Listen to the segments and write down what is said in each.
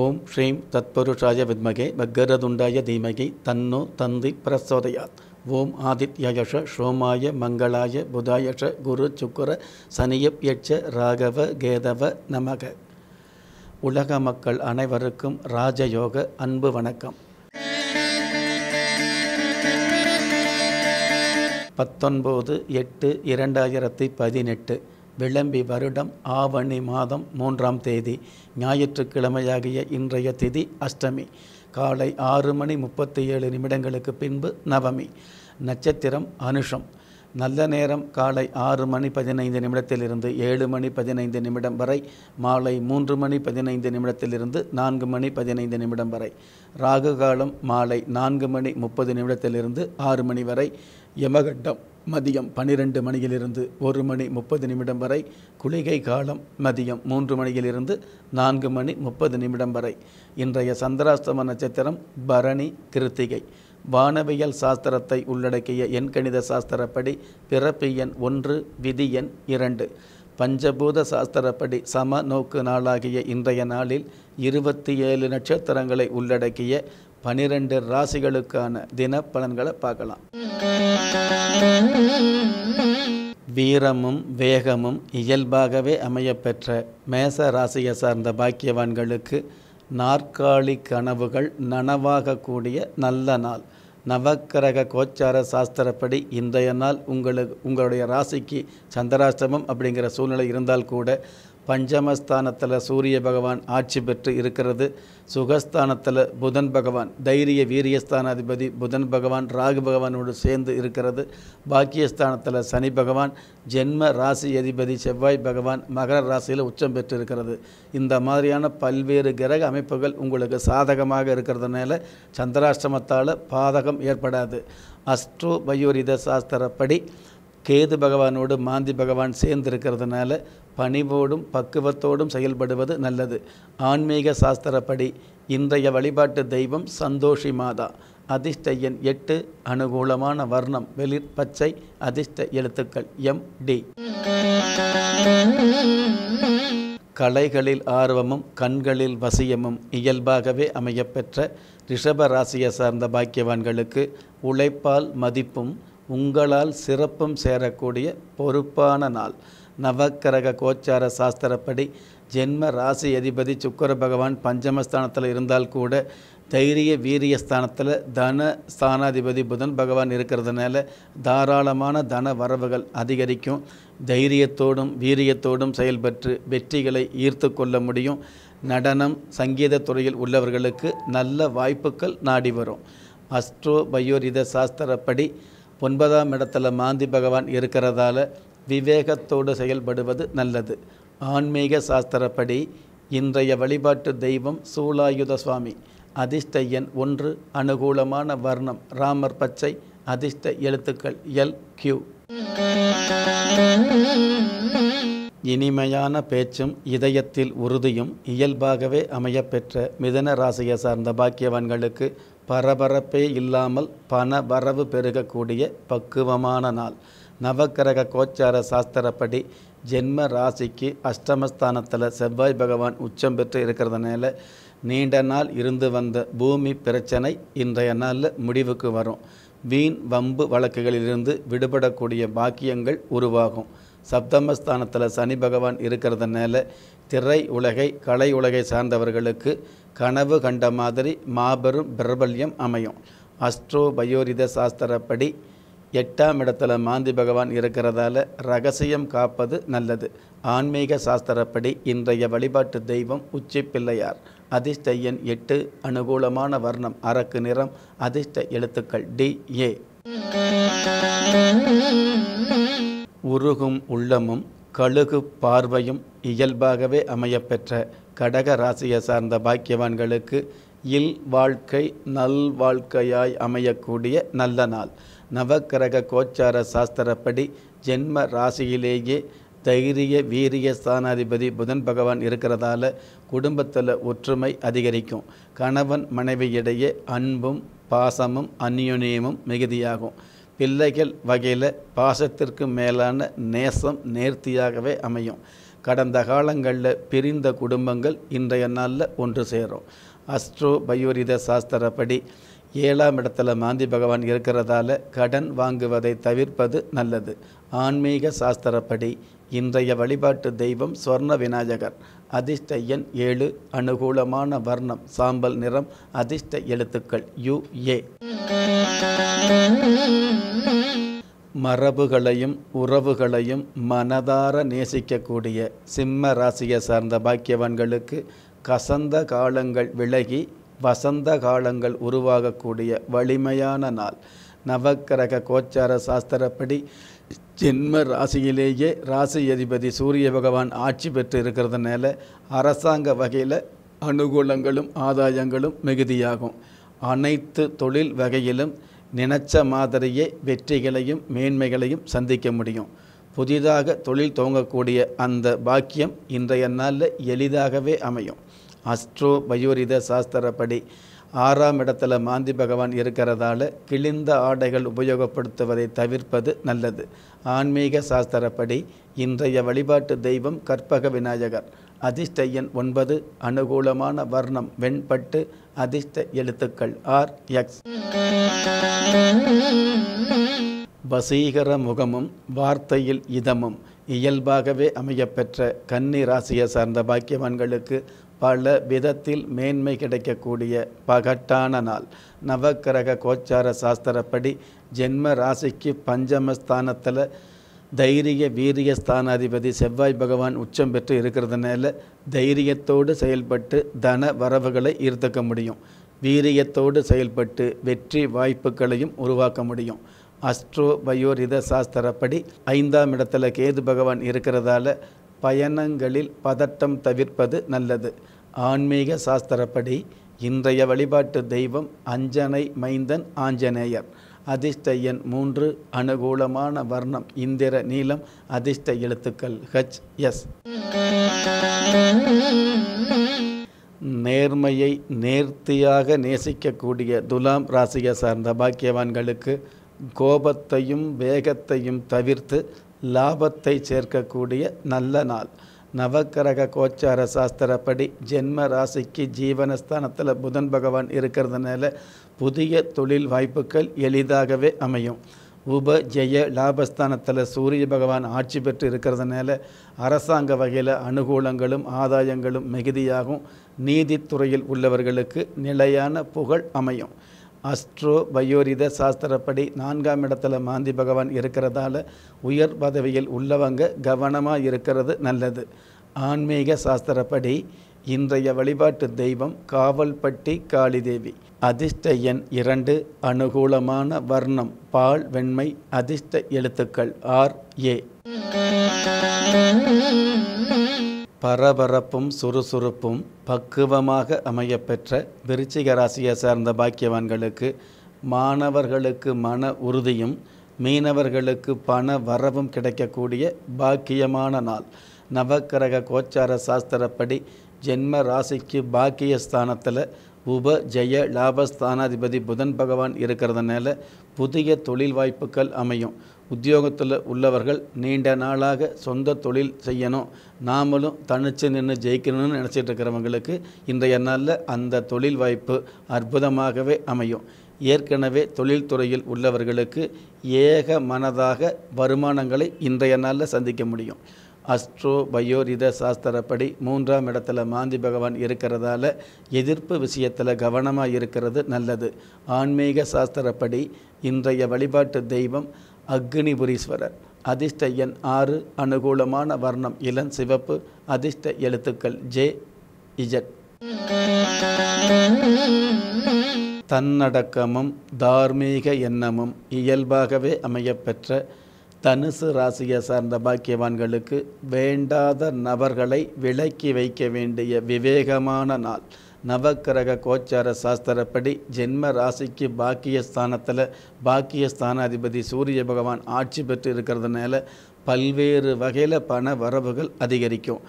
ஓம் ஸ்ரீம் தத்பருஷாய வித்மகே பக்கரதுண்டாய தீமகி தன்னோ தந்தி பிரசோதயாத் ஓம் ஆதித்யயஷ ஷோமாய மங்களாய புதாயஷ குரு சுக்கர சனியப்யட்ச ராகவ கேதவ நமக உலக மக்கள் அனைவருக்கும் ராஜயோக அன்பு வணக்கம் பத்தொன்பது எட்டு இரண்டாயிரத்தி பதினெட்டு விளம்பி வருடம் ஆவணி மாதம் மூன்றாம் தேதி ஞாயிற்றுக்கிழமையாகிய இன்றைய திதி அஷ்டமி காலை ஆறு மணி முப்பத்தி ஏழு நிமிடங்களுக்கு பின்பு நவமி நட்சத்திரம் அனுஷம் நல்ல நேரம் காலை ஆறு மணி பதினைந்து நிமிடத்திலிருந்து ஏழு மணி பதினைந்து நிமிடம் வரை மாலை மூன்று மணி பதினைந்து நிமிடத்திலிருந்து நான்கு மணி பதினைந்து நிமிடம் வரை ராகு காலம் மாலை நான்கு மணி முப்பது நிமிடத்திலிருந்து ஆறு மணி வரை யமகண்டம் மதியம் பன்னிரண்டு மணியிலிருந்து ஒரு மணி முப்பது நிமிடம் வரை குளிகை காலம் மதியம் மூன்று மணியிலிருந்து நான்கு மணி முப்பது நிமிடம் வரை இன்றைய சந்திராஸ்தம நட்சத்திரம் பரணி கிருத்திகை வானவியல் சாஸ்திரத்தை உள்ளடக்கிய எண்கணித சாஸ்திரப்படி பிறப்பு எண் ஒன்று விதி எண் இரண்டு பஞ்சபூத சாஸ்திரப்படி சம நோக்கு நாளாகிய இன்றைய நாளில் இருபத்தி ஏழு நட்சத்திரங்களை உள்ளடக்கிய பனிரெண்டு ராசிகளுக்கான தின பலன்களை பார்க்கலாம் வீரமும் வேகமும் இயல்பாகவே அமையப்பெற்ற மேச ராசியை சார்ந்த பாக்கியவான்களுக்கு நாற்காலி கனவுகள் நனவாகக்கூடிய நல்ல நாள் நவக்கிரக கோச்சார சாஸ்திரப்படி இன்றைய நாள் உங்களுக்கு உங்களுடைய ராசிக்கு சந்திராஷ்டமம் அப்படிங்கிற சூழ்நிலை இருந்தால் கூட பஞ்சமஸ்தானத்தில் சூரிய பகவான் ஆட்சி பெற்று இருக்கிறது சுகஸ்தானத்தில் புதன் பகவான் தைரிய வீரியஸ்தானாதிபதி புதன் பகவான் ராகு பகவானோடு சேர்ந்து இருக்கிறது பாக்கியஸ்தானத்தில் சனி பகவான் ஜென்ம ராசி அதிபதி செவ்வாய் பகவான் மகர ராசியில் உச்சம் பெற்று இருக்கிறது இந்த மாதிரியான பல்வேறு கிரக அமைப்புகள் உங்களுக்கு சாதகமாக இருக்கிறதுனால சந்திராஷ்டிரமத்தால் பாதகம் ஏற்படாது அஸ்ட்ரோ பயோரித சாஸ்திரப்படி கேது பகவானோடு மாந்தி பகவான் சேர்ந்திருக்கிறதுனால பணிவோடும் பக்குவத்தோடும் செயல்படுவது நல்லது ஆன்மீக சாஸ்திரப்படி இன்றைய வழிபாட்டு தெய்வம் சந்தோஷி மாதா அதிர்ஷ்ட எண் எட்டு அனுகூலமான வர்ணம் வெளிர் பச்சை அதிர்ஷ்ட எழுத்துக்கள் எம் டி கலைகளில் ஆர்வமும் கண்களில் வசியமும் இயல்பாகவே அமையப்பெற்ற ரிஷப ராசியை சார்ந்த பாக்கியவான்களுக்கு உழைப்பால் மதிப்பும் உங்களால் சிறப்பும் சேரக்கூடிய பொறுப்பான நாள் நவக்கிரக கோச்சார சாஸ்திரப்படி ஜென்ம ராசி அதிபதி சுக்கர பகவான் பஞ்சமஸ்தானத்தில் இருந்தால் கூட தைரிய வீரிய ஸ்தானத்தில் தன ஸ்தானாதிபதி புதன் பகவான் இருக்கிறதுனால தாராளமான தன வரவுகள் அதிகரிக்கும் தைரியத்தோடும் வீரியத்தோடும் செயல்பட்டு வெற்றிகளை ஈர்த்து கொள்ள முடியும் நடனம் சங்கீத துறையில் உள்ளவர்களுக்கு நல்ல வாய்ப்புகள் நாடி வரும் அஸ்ட்ரோ பயோரித சாஸ்திரப்படி ஒன்பதாம் இடத்துல மாந்தி பகவான் இருக்கிறதால விவேகத்தோடு செயல்படுவது நல்லது ஆன்மீக சாஸ்திரப்படி இன்றைய வழிபாட்டு தெய்வம் சூலாயுத சுவாமி அதிர்ஷ்ட எண் ஒன்று அனுகூலமான வர்ணம் ராமர் பச்சை அதிர்ஷ்ட எழுத்துக்கள் எல் கியூ இனிமையான பேச்சும் இதயத்தில் உறுதியும் இயல்பாகவே அமையப்பெற்ற மிதன ராசியை சார்ந்த பாக்கியவான்களுக்கு பரபரப்பே இல்லாமல் பண வரவு பெருகக்கூடிய பக்குவமான நாள் நவக்கிரக கோச்சார சாஸ்திரப்படி ஜென்ம ராசிக்கு அஷ்டமஸ்தானத்தில் செவ்வாய் பகவான் உச்சம் பெற்று இருக்கிறதுனால நீண்ட நாள் இருந்து வந்த பூமி பிரச்சனை இன்றைய நாளில் முடிவுக்கு வரும் வீண் வம்பு வழக்குகளிலிருந்து விடுபடக்கூடிய பாக்கியங்கள் உருவாகும் சப்தமஸ்தானத்தில் சனி பகவான் இருக்கிறதுனால திரை உலகை கலை உலகை சார்ந்தவர்களுக்கு கனவு கண்ட மாதிரி மாபெரும் பிரபல்யம் அமையும் அஸ்ட்ரோ பயோரித சாஸ்திரப்படி எட்டாம் இடத்துல மாந்தி பகவான் இருக்கிறதால ரகசியம் காப்பது நல்லது ஆன்மீக சாஸ்திரப்படி இன்றைய வழிபாட்டு தெய்வம் உச்சி பிள்ளையார் அதிர்ஷ்ட எண் எட்டு அனுகூலமான வர்ணம் அரக்கு நிறம் அதிர்ஷ்ட எழுத்துக்கள் டி ஏ உருகும் உள்ளமும் கழுகு பார்வையும் இயல்பாகவே அமையப்பெற்ற கடக ராசியை சார்ந்த பாக்கியவான்களுக்கு இல் வாழ்க்கை நல் வாழ்க்கையாய் அமையக்கூடிய நல்ல நாள் நவக்கிரக கோச்சார சாஸ்திரப்படி ஜென்ம ராசியிலேயே தைரிய வீரிய ஸ்தானாதிபதி புதன் பகவான் இருக்கிறதால குடும்பத்தில் ஒற்றுமை அதிகரிக்கும் கணவன் மனைவியிடையே அன்பும் பாசமும் அந்யுனியமும் மிகுதியாகும் பிள்ளைகள் வகையில் பாசத்திற்கு மேலான நேசம் நேர்த்தியாகவே அமையும் கடந்த காலங்களில் பிரிந்த குடும்பங்கள் இன்றைய நாளில் ஒன்று சேரும் அஸ்ட்ரோ பயோரித சாஸ்திரப்படி ஏழாம் இடத்துல மாந்தி பகவான் இருக்கிறதால கடன் வாங்குவதை தவிர்ப்பது நல்லது ஆன்மீக சாஸ்திரப்படி இன்றைய வழிபாட்டு தெய்வம் ஸ்வர்ண விநாயகர் அதிர்ஷ்ட எண் ஏழு அனுகூலமான வர்ணம் சாம்பல் நிறம் அதிர்ஷ்ட எழுத்துக்கள் யு ஏ மரபுகளையும் உறவுகளையும் மனதார நேசிக்கக்கூடிய சிம்ம ராசியை சார்ந்த பாக்கியவான்களுக்கு கசந்த காலங்கள் விலகி வசந்த காலங்கள் உருவாகக்கூடிய வலிமையான நாள் நவக்கிரக கோச்சார சாஸ்திரப்படி ஜென்ம ராசியிலேயே ராசி அதிபதி சூரிய பகவான் ஆட்சி பெற்று இருக்கிறதுனால அரசாங்க வகையில் அனுகூலங்களும் ஆதாயங்களும் மிகுதியாகும் அனைத்து தொழில் வகையிலும் நினைச்ச மாதிரியே வெற்றிகளையும் மேன்மைகளையும் சந்திக்க முடியும் புதிதாக தொழில் துவங்கக்கூடிய அந்த பாக்கியம் இன்றைய நாளில் எளிதாகவே அமையும் அஸ்ட்ரோ வயோரித சாஸ்திரப்படி ஆறாம் இடத்துல மாந்தி பகவான் இருக்கிறதால கிழிந்த ஆடைகள் உபயோகப்படுத்துவதை தவிர்ப்பது நல்லது ஆன்மீக சாஸ்திரப்படி இன்றைய வழிபாட்டு தெய்வம் கற்பக விநாயகர் அதிர்ஷ்ட எண் ஒன்பது அனுகூலமான வர்ணம் வெண்பட்டு அதிர்ஷ்ட எழுத்துக்கள் ஆர் எக்ஸ் வசீகர முகமும் வார்த்தையில் இதமும் இயல்பாகவே அமையப்பெற்ற கன்னி ராசியை சார்ந்த பாக்கியவான்களுக்கு பல விதத்தில் மேன்மை கிடைக்கக்கூடிய பகட்டான நாள் நவக்கிரக கோச்சார சாஸ்திரப்படி ஜென்ம ராசிக்கு பஞ்சமஸ்தானத்தில் தைரிய வீரிய ஸ்தானாதிபதி செவ்வாய் பகவான் உச்சம் பெற்று இருக்கிறதுனால தைரியத்தோடு செயல்பட்டு தன வரவுகளை ஈர்த்துக்க முடியும் வீரியத்தோடு செயல்பட்டு வெற்றி வாய்ப்புகளையும் உருவாக்க முடியும் அஸ்ட்ரோ பயோரித சாஸ்திரப்படி ஐந்தாம் இடத்துல கேது பகவான் இருக்கிறதால பயணங்களில் பதட்டம் தவிர்ப்பது நல்லது ஆன்மீக சாஸ்திரப்படி இன்றைய வழிபாட்டு தெய்வம் அஞ்சனை மைந்தன் ஆஞ்சநேயர் அதிர்ஷ்ட எண் மூன்று அனுகூலமான வர்ணம் இந்திர நீளம் அதிர்ஷ்ட எழுத்துக்கள் ஹச் எஸ் நேர்மையை நேர்த்தியாக நேசிக்கக்கூடிய துலாம் ராசியை சார்ந்த பாக்கியவான்களுக்கு கோபத்தையும் வேகத்தையும் தவிர்த்து லாபத்தை சேர்க்கக்கூடிய நல்ல நாள் நவக்கரக கோச்சார சாஸ்திரப்படி ஜென்ம ராசிக்கு ஜீவனஸ்தானத்தில் புதன் பகவான் இருக்கிறதுனால புதிய தொழில் வாய்ப்புகள் எளிதாகவே அமையும் உப ஜெய லாபஸ்தானத்தில் சூரிய பகவான் ஆட்சி பெற்று இருக்கிறதுனால அரசாங்க வகையில் அனுகூலங்களும் ஆதாயங்களும் மிகுதியாகும் நீதித்துறையில் உள்ளவர்களுக்கு நிலையான புகழ் அமையும் அஸ்ட்ரோ வயோரித சாஸ்திரப்படி நான்காம் இடத்துல மாந்தி பகவான் இருக்கிறதால உயர் பதவியில் உள்ளவங்க கவனமாக இருக்கிறது நல்லது ஆன்மீக சாஸ்திரப்படி இன்றைய வழிபாட்டு தெய்வம் காவல்பட்டி காளிதேவி அதிர்ஷ்ட எண் இரண்டு அனுகூலமான வர்ணம் பால் வெண்மை அதிர்ஷ்ட எழுத்துக்கள் ஆர் ஏ பரபரப்பும் சுறுசுறுப்பும் பக்குவமாக அமையப்பெற்ற விருச்சிக ராசியை சார்ந்த பாக்கியவான்களுக்கு மாணவர்களுக்கு மன உறுதியும் மீனவர்களுக்கு பண வரவும் கிடைக்கக்கூடிய பாக்கியமான நாள் நவக்கிரக கோச்சார சாஸ்திரப்படி ஜென்ம ராசிக்கு பாக்கியஸ்தானத்தில் உப ஜெய லாபஸ்தானாதிபதி புதன் பகவான் இருக்கிறதுனால புதிய தொழில் வாய்ப்புகள் அமையும் உத்தியோகத்தில் உள்ளவர்கள் நீண்ட நாளாக சொந்த தொழில் செய்யணும் நாமளும் தனிச்சு நின்று ஜெயிக்கணும்னு நினச்சிட்டு இருக்கிறவங்களுக்கு இன்றைய நாளில் அந்த தொழில் வாய்ப்பு அற்புதமாகவே அமையும் ஏற்கனவே தொழில்துறையில் உள்ளவர்களுக்கு ஏக மனதாக வருமானங்களை இன்றைய நாளில் சந்திக்க முடியும் அஸ்ட்ரோ பயோரித சாஸ்திரப்படி மூன்றாம் இடத்துல மாந்தி பகவான் இருக்கிறதால எதிர்ப்பு விஷயத்தில் கவனமாக இருக்கிறது நல்லது ஆன்மீக சாஸ்திரப்படி இன்றைய வழிபாட்டு தெய்வம் அக்னிபுரீஸ்வரர் அதிர்ஷ்ட எண் ஆறு அனுகூலமான வர்ணம் இளன் சிவப்பு அதிர்ஷ்ட எழுத்துக்கள் ஜே இஜட் தன்னடக்கமும் தார்மீக எண்ணமும் இயல்பாகவே அமையப்பெற்ற தனுசு ராசியை சார்ந்த பாக்கியவான்களுக்கு வேண்டாத நபர்களை விலக்கி வைக்க வேண்டிய விவேகமான நாள் நவக்கிரக கோச்சார சாஸ்திரப்படி ஜென்ம ராசிக்கு பாக்கியஸ்தானத்தில் பாக்கியஸ்தானாதிபதி சூரிய பகவான் ஆட்சி பெற்று இருக்கிறதுனால பல்வேறு வகையில் பண வரவுகள் அதிகரிக்கும்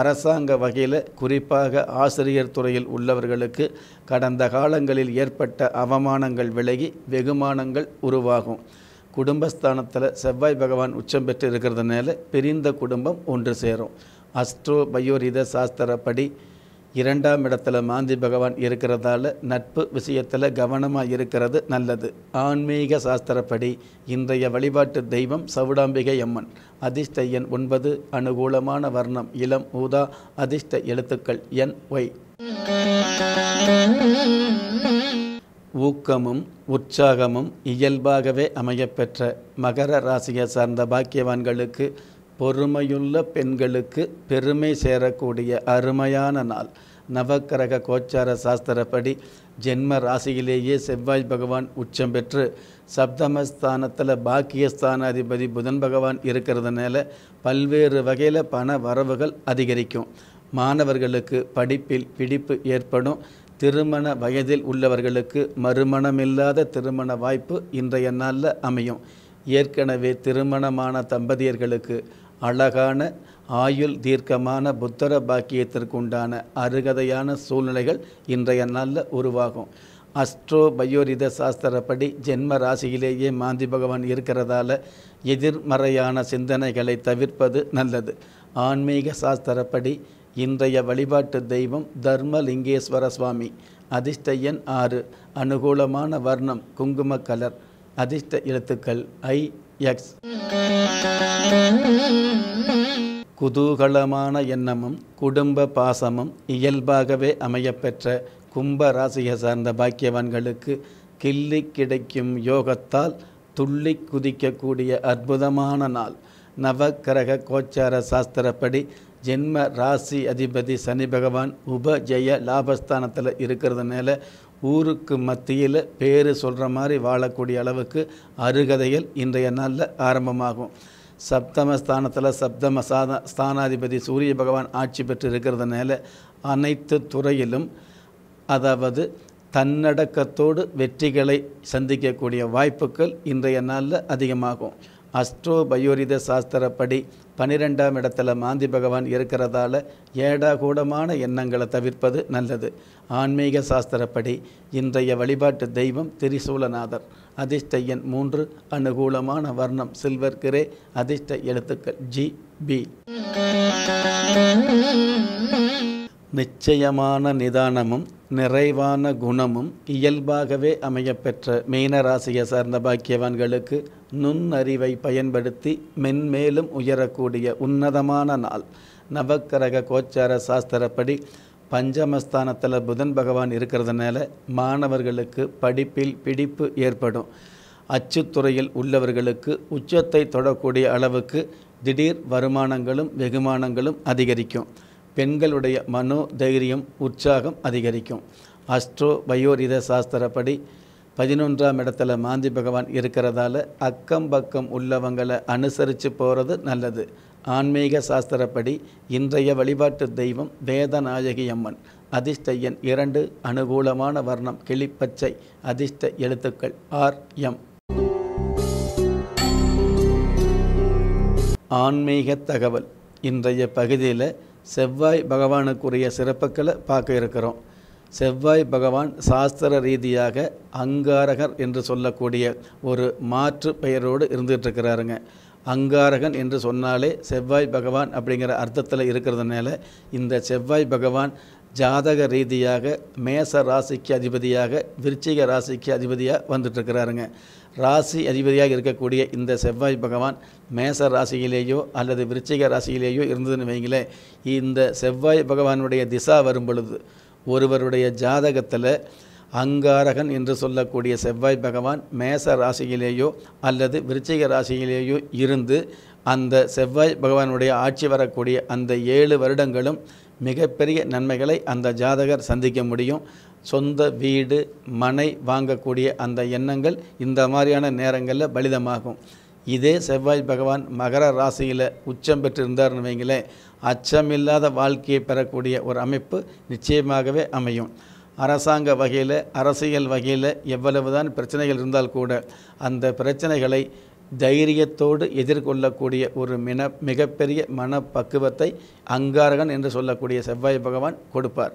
அரசாங்க வகையில் குறிப்பாக ஆசிரியர் துறையில் உள்ளவர்களுக்கு கடந்த காலங்களில் ஏற்பட்ட அவமானங்கள் விலகி வெகுமானங்கள் உருவாகும் குடும்பஸ்தானத்தில் செவ்வாய் பகவான் உச்சம் பெற்று இருக்கிறதுனால பிரிந்த குடும்பம் ஒன்று சேரும் அஸ்ட்ரோ பயோரித சாஸ்திரப்படி இரண்டாம் இடத்துல மாந்தி பகவான் இருக்கிறதால நட்பு விஷயத்தில் கவனமாக இருக்கிறது நல்லது ஆன்மீக சாஸ்திரப்படி இன்றைய வழிபாட்டு தெய்வம் சவுடாம்பிகை அம்மன் அதிர்ஷ்ட எண் ஒன்பது அனுகூலமான வர்ணம் இளம் ஊதா அதிர்ஷ்ட எழுத்துக்கள் என் ஒய் ஊக்கமும் உற்சாகமும் இயல்பாகவே அமையப்பெற்ற மகர ராசியை சார்ந்த பாக்கியவான்களுக்கு பொறுமையுள்ள பெண்களுக்கு பெருமை சேரக்கூடிய அருமையான நாள் நவக்கரக கோச்சார சாஸ்திரப்படி ஜென்ம ராசியிலேயே செவ்வாய் பகவான் உச்சம் பெற்று சப்தமஸ்தானத்தில் அதிபதி புதன் பகவான் இருக்கிறதுனால பல்வேறு வகையில் பண வரவுகள் அதிகரிக்கும் மாணவர்களுக்கு படிப்பில் பிடிப்பு ஏற்படும் திருமண வயதில் உள்ளவர்களுக்கு மறுமணமில்லாத திருமண வாய்ப்பு இன்றைய நாளில் அமையும் ஏற்கனவே திருமணமான தம்பதியர்களுக்கு அழகான ஆயுள் தீர்க்கமான புத்தர பாக்கியத்திற்குண்டான அருகதையான சூழ்நிலைகள் இன்றைய நாளில் உருவாகும் அஸ்ட்ரோ பயோரித சாஸ்திரப்படி ஜென்ம ராசியிலேயே மாந்தி பகவான் இருக்கிறதால எதிர்மறையான சிந்தனைகளை தவிர்ப்பது நல்லது ஆன்மீக சாஸ்திரப்படி இன்றைய வழிபாட்டு தெய்வம் தர்மலிங்கேஸ்வர சுவாமி அதிர்ஷ்ட எண் ஆறு அனுகூலமான வர்ணம் குங்கும கலர் அதிர்ஷ்ட எழுத்துக்கள் ஐ எக்ஸ் குதூகலமான எண்ணமும் குடும்ப பாசமும் இயல்பாகவே அமையப்பெற்ற கும்ப ராசியை சார்ந்த பாக்கியவான்களுக்கு கிள்ளி கிடைக்கும் யோகத்தால் துள்ளி குதிக்கக்கூடிய அற்புதமான நாள் நவக்கிரக கோச்சார சாஸ்திரப்படி ஜென்ம ராசி அதிபதி சனி பகவான் உபஜய லாபஸ்தானத்தில் இருக்கிறதுனால ஊருக்கு மத்தியில் பேர் சொல்கிற மாதிரி வாழக்கூடிய அளவுக்கு அருகதைகள் இன்றைய நாளில் ஆரம்பமாகும் சப்தமஸ்தானத்தில் சப்தம சாத ஸ்தானாதிபதி சூரிய பகவான் ஆட்சி பெற்று இருக்கிறதுனால அனைத்து துறையிலும் அதாவது தன்னடக்கத்தோடு வெற்றிகளை சந்திக்கக்கூடிய வாய்ப்புகள் இன்றைய நாளில் அதிகமாகும் அஸ்ட்ரோ பயோரித சாஸ்திரப்படி பன்னிரெண்டாம் இடத்துல மாந்தி பகவான் இருக்கிறதால ஏடா கூடமான எண்ணங்களை தவிர்ப்பது நல்லது ஆன்மீக சாஸ்திரப்படி இன்றைய வழிபாட்டு தெய்வம் திரிசூலநாதர் அதிர்ஷ்ட எண் மூன்று அனுகூலமான வர்ணம் சில்வர் கிரே அதிர்ஷ்ட எழுத்துக்கள் ஜி பி நிச்சயமான நிதானமும் நிறைவான குணமும் இயல்பாகவே அமையப்பெற்ற மீனராசியை சார்ந்த பாக்கியவான்களுக்கு நுண்ணறிவை பயன்படுத்தி மென்மேலும் உயரக்கூடிய உன்னதமான நாள் நவக்கரக கோச்சார சாஸ்திரப்படி பஞ்சமஸ்தானத்தில் புதன் பகவான் இருக்கிறதுனால மாணவர்களுக்கு படிப்பில் பிடிப்பு ஏற்படும் அச்சுத்துறையில் உள்ளவர்களுக்கு உச்சத்தை தொடக்கூடிய அளவுக்கு திடீர் வருமானங்களும் வெகுமானங்களும் அதிகரிக்கும் பெண்களுடைய மனோ தைரியம் உற்சாகம் அதிகரிக்கும் அஸ்ட்ரோ பயோரித சாஸ்திரப்படி பதினொன்றாம் இடத்துல மாந்தி பகவான் இருக்கிறதால அக்கம் பக்கம் உள்ளவங்களை அனுசரித்து போகிறது நல்லது ஆன்மீக சாஸ்திரப்படி இன்றைய வழிபாட்டு தெய்வம் வேதநாயகி அம்மன் அதிர்ஷ்ட இரண்டு அனுகூலமான வர்ணம் கிளிப்பச்சை அதிர்ஷ்ட எழுத்துக்கள் ஆர் எம் ஆன்மீக தகவல் இன்றைய பகுதியில் செவ்வாய் பகவானுக்குரிய சிறப்புகளை பார்க்க இருக்கிறோம் செவ்வாய் பகவான் சாஸ்திர ரீதியாக அங்காரகர் என்று சொல்லக்கூடிய ஒரு மாற்று பெயரோடு இருந்துகிட்ருக்கிறாருங்க அங்காரகன் என்று சொன்னாலே செவ்வாய் பகவான் அப்படிங்கிற அர்த்தத்தில் இருக்கிறதுனால இந்த செவ்வாய் பகவான் ஜாதக ரீதியாக மேச ராசிக்கு அதிபதியாக விருச்சிக ராசிக்கு அதிபதியாக வந்துட்டுருக்கிறாருங்க ராசி அதிபதியாக இருக்கக்கூடிய இந்த செவ்வாய் பகவான் மேச ராசியிலேயோ அல்லது விருச்சிக ராசியிலேயோ இருந்ததுன்னு வைங்களேன் இந்த செவ்வாய் பகவானுடைய திசா வரும் பொழுது ஒருவருடைய ஜாதகத்தில் அங்காரகன் என்று சொல்லக்கூடிய செவ்வாய் பகவான் மேச ராசியிலேயோ அல்லது விருச்சிக ராசியிலேயோ இருந்து அந்த செவ்வாய் பகவானுடைய ஆட்சி வரக்கூடிய அந்த ஏழு வருடங்களும் மிகப்பெரிய நன்மைகளை அந்த ஜாதகர் சந்திக்க முடியும் சொந்த வீடு மனை வாங்கக்கூடிய அந்த எண்ணங்கள் இந்த மாதிரியான நேரங்களில் பலிதமாகும் இதே செவ்வாய் பகவான் மகர ராசியில் உச்சம் பெற்றிருந்தார்னு வைங்களேன் அச்சமில்லாத வாழ்க்கையை பெறக்கூடிய ஒரு அமைப்பு நிச்சயமாகவே அமையும் அரசாங்க வகையில் அரசியல் வகையில் எவ்வளவுதான் பிரச்சனைகள் இருந்தால் கூட அந்த பிரச்சனைகளை தைரியத்தோடு எதிர்கொள்ளக்கூடிய ஒரு மின மிகப்பெரிய மனப்பக்குவத்தை அங்காரகன் என்று சொல்லக்கூடிய செவ்வாய் பகவான் கொடுப்பார்